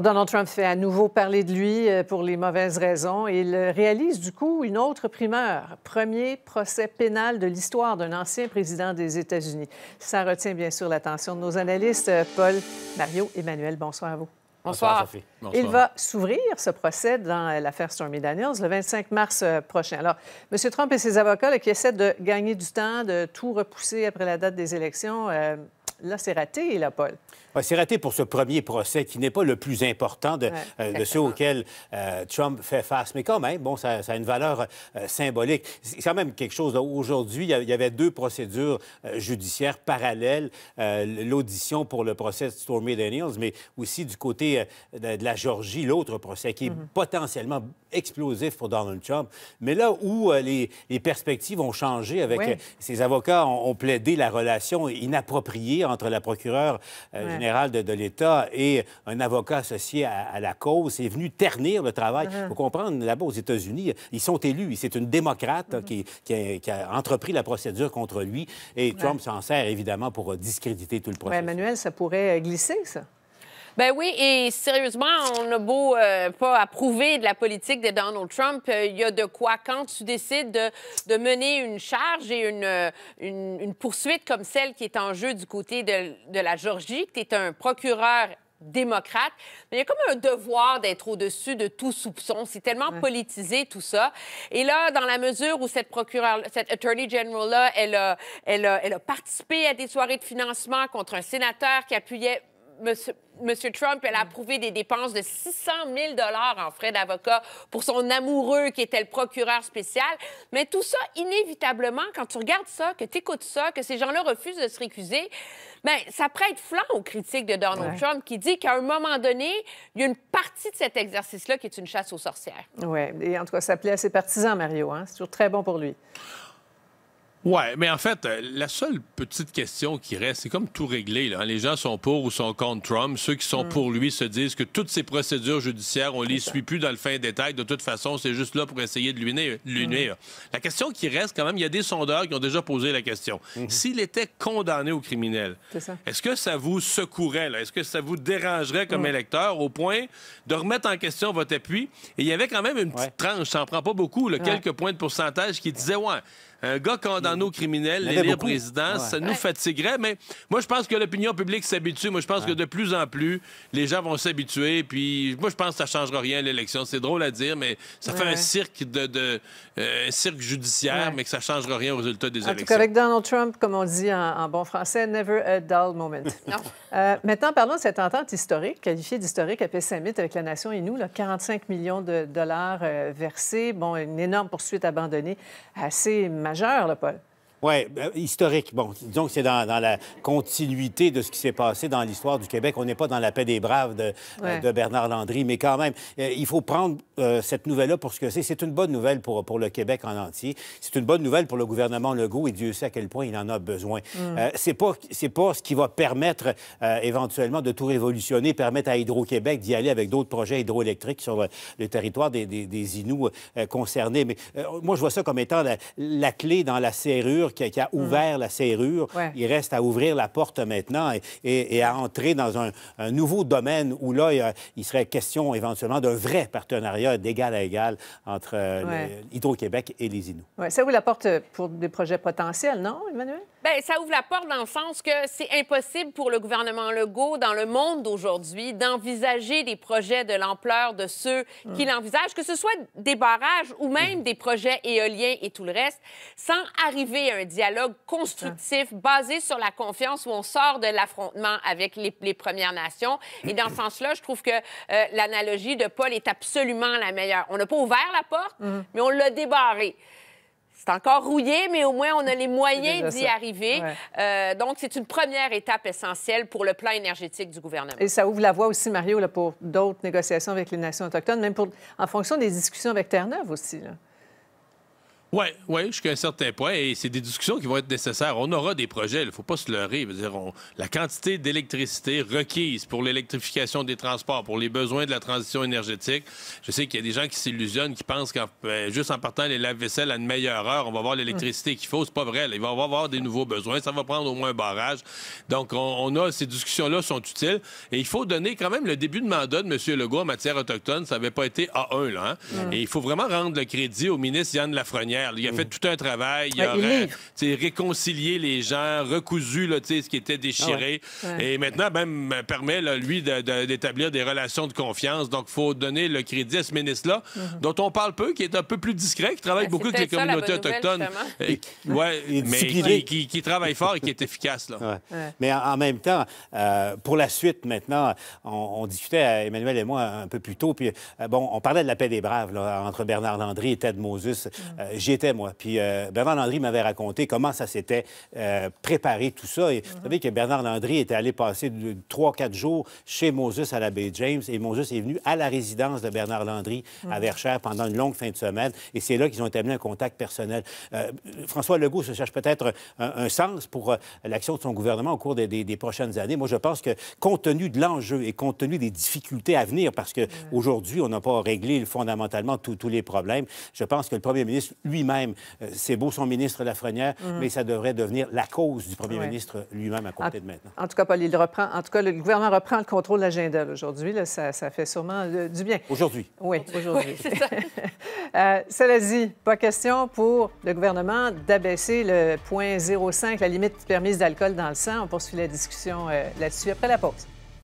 Donald Trump fait à nouveau parler de lui euh, pour les mauvaises raisons. il euh, réalise du coup une autre primeur, premier procès pénal de l'histoire d'un ancien président des États-Unis. Ça retient bien sûr l'attention de nos analystes. Euh, Paul, Mario, Emmanuel, bonsoir à vous. Bonsoir. Il va s'ouvrir, ce procès, dans l'affaire Stormy Daniels, le 25 mars prochain. Alors, M. Trump et ses avocats qui essaient de gagner du temps, de tout repousser après la date des élections, là, c'est raté, là, Paul. c'est raté pour ce premier procès qui n'est pas le plus important de, euh, ceux auxquels euh, Trump fait face. Mais quand même, bon, ça, a une valeur euh, symbolique. C'est quand même quelque chose. Aujourd'hui, il y avait deux procédures judiciaires parallèles. L'audition pour le procès de Stormy Daniels, mais aussi du côté de la Georgie, l'autre procès qui est mhm. potentiellement explosif pour Donald Trump. Mais là où les, perspectives ont changé avec ses avocats, ont, ont plaidé la relation inappropriée entre la procureure euh, générale de, l'État et un avocat associé à, la cause. C'est venu ternir le travail. Il ah. faut comprendre, là-bas, aux États-Unis, ils sont élus. C'est une démocrate hein, qui, a, entrepris la procédure contre lui. Et Trump s'en sert, évidemment, pour euh, discréditer tout le processus. Emmanuel, ça pourrait euh, glisser, ça? Ben oui, et sérieusement, on a beau euh, pas approuver de la politique de Donald Trump, euh, il y a de quoi quand tu décides de, mener une charge et euh, une, poursuite comme celle qui est en jeu du côté de, la Georgie, que tu es un procureur démocrate. il y a comme un devoir d'être au-dessus de tout soupçon. C'est tellement politisé, tout ça. Et là, dans la mesure où cette procureure, cette attorney general-là, elle a, participé à des soirées de financement contre un sénateur qui appuyait... Monsieur, M. Trump, elle a mm. approuvé des dépenses de 600 000 en frais d'avocat pour son amoureux qui était le procureur spécial. Mais tout ça, inévitablement, quand tu regardes ça, que tu écoutes ça, que ces gens-là refusent de se récuser, bien, ça prête flanc aux critiques de Donald Trump qui dit qu'à un moment donné, il y a une partie de cet exercice-là qui est une chasse aux sorcières. Oui, et en tout cas, ça plaît à ses partisans, Mario. Hein. C'est toujours très bon pour lui. Oui, mais en fait, euh, la seule petite question qui reste, c'est comme tout réglé. Là. Hein. Les gens sont pour ou sont contre Trump. Ceux qui sont mm. pour lui se disent que toutes ces procédures judiciaires, on ne les suit plus dans le fin détail. De toute façon, c'est juste là pour essayer de lui nuire. Mm. La question qui reste, quand même, il y a des sondeurs qui ont déjà posé la question. Mm-hmm. S'il était condamné au criminel, est-ce que ça vous secouerait? Est-ce que ça vous dérangerait comme mm. électeur au point de remettre en question votre appui? Et il y avait quand même une petite tranche, ça n'en prend pas beaucoup, quelques points de pourcentage qui disaient, ouais un gars condamné nos criminels, l'élire président, ça nous fatiguerait. Mais moi, je pense que l'opinion publique s'habitue. Moi, je pense que de plus en plus, les gens vont s'habituer. Puis moi, je pense que ça ne changera rien l'élection. C'est drôle à dire, mais ça fait un cirque de, euh, cirque judiciaire, mais que ça ne changera rien au résultat des élections. Tout avec Donald Trump, comme on dit en, bon français, never a dull moment. Euh, maintenant, parlons de cette entente historique, qualifiée d'historique à avec la nation nous nous, 45 millions de dollars euh, versés. Bon, une énorme poursuite abandonnée, assez majeur, là, Paul. Oui, ben, historique. Bon, disons que c'est dans, la continuité de ce qui s'est passé dans l'histoire du Québec. On n'est pas dans la paix des braves de, euh, Bernard Landry, mais quand même, euh, il faut prendre euh, cette nouvelle-là pour ce que c'est. C'est une bonne nouvelle pour, pour le Québec en entier. C'est une bonne nouvelle pour le gouvernement Legault et Dieu sait à quel point il en a besoin. Mm. C'est pas c'est pas, ce qui va permettre éventuellement de tout révolutionner, permettre à Hydro-Québec d'y aller avec d'autres projets hydroélectriques sur le, territoire des, des, Inuits concernés. Mais moi, je vois ça comme étant la clé dans la serrure qui a, hum. ouvert la serrure. Il reste à ouvrir la porte maintenant et, à entrer dans un, nouveau domaine où là, il, serait question éventuellement d'un vrai partenariat d'égal à égal entre euh, Hydro-Québec et les Inuits. Ça ouvre la porte pour des projets potentiels, non, Emmanuel? Bien, ça ouvre la porte dans le sens que c'est impossible pour le gouvernement Legault, dans le monde d'aujourd'hui, d'envisager des projets de l'ampleur de ceux hum. qu'il envisage, que ce soit des barrages ou même hum. des projets éoliens et tout le reste, sans arriver à un un dialogue constructif basé sur la confiance où on sort de l'affrontement avec les, Premières Nations. Et dans ce sens-là, je trouve que euh, l'analogie de Paul est absolument la meilleure. On n'a pas ouvert la porte, mhm. mais on l'a débarrée. C'est encore rouillé, mais au moins on a les moyens d'y arriver. Euh, donc, c'est une première étape essentielle pour le plan énergétique du gouvernement. Et ça ouvre la voie aussi, Mario, pour d'autres négociations avec les nations autochtones, même pour, en fonction des discussions avec Terre-Neuve aussi. Là. Oui, ouais, jusqu'à un certain point. Et c'est des discussions qui vont être nécessaires. On aura des projets, il ne faut pas se leurrer. la quantité d'électricité requise pour l'électrification des transports, pour les besoins de la transition énergétique, je sais qu'il y a des gens qui s'illusionnent, qui pensent qu'en ben, juste en partant les lave-vaisselle à une meilleure heure, on va avoir l'électricité qu'il faut. C'est pas vrai. Il va y avoir des nouveaux besoins. Ça va prendre au moins un barrage. Donc, on, a ces discussions-là sont utiles. Et il faut donner quand même le début de mandat de M. Legault en matière autochtone. Ça n'avait pas été A1, là. Hein. Et il faut vraiment rendre le crédit au ministre Yann Lafrenière il a fait mm. tout un travail. Il a réconcilié les gens, recousu ce qui était déchiré. Ah et maintenant, même, permet lui d'établir des relations de confiance. Donc, il faut donner le crédit à ce ministre-là, mm-hmm. dont on parle peu, qui est un peu plus discret, qui travaille ben, beaucoup avec les communautés autochtones. ouais, mais qui, travaille fort et qui est efficace. Mais en, même temps, euh, pour la suite maintenant, on, discutait, euh, Emmanuel et moi, un peu plus tôt, puis euh, bon, on parlait de la paix des braves entre Bernard Landry et Ted Moses. Mm était moi. Puis euh, Bernard Landry m'avait raconté comment ça s'était euh, préparé, tout ça. Et, Vous savez que Bernard Landry était allé passer trois, quatre jours chez Moses à la baie James. Et Moses est venu à la résidence de Bernard Landry à mm. Verchères pendant une longue fin de semaine. Et c'est là qu'ils ont établi un contact personnel. Euh, François Legault se cherche peut-être un, sens pour l'action de son gouvernement au cours des, prochaines années. Moi, je pense que compte tenu de l'enjeu et compte tenu des difficultés à venir, parce qu'aujourd'hui, on n'a pas réglé fondamentalement tous les problèmes, je pense que le premier ministre, lui, même euh, C'est beau son ministre Lafrenière, mhm. mais ça devrait devenir la cause du premier ministre lui-même à compter de maintenant. En tout cas, Paul, il reprend. En tout cas, le gouvernement reprend le contrôle de l'agenda aujourd'hui. Ça, fait sûrement euh, du bien. Aujourd'hui. Oui, aujourd'hui. ça. Euh, cela dit, pas question pour le gouvernement d'abaisser le point 0,5, la limite permise d'alcool dans le sang. On poursuit la discussion là-dessus après la pause.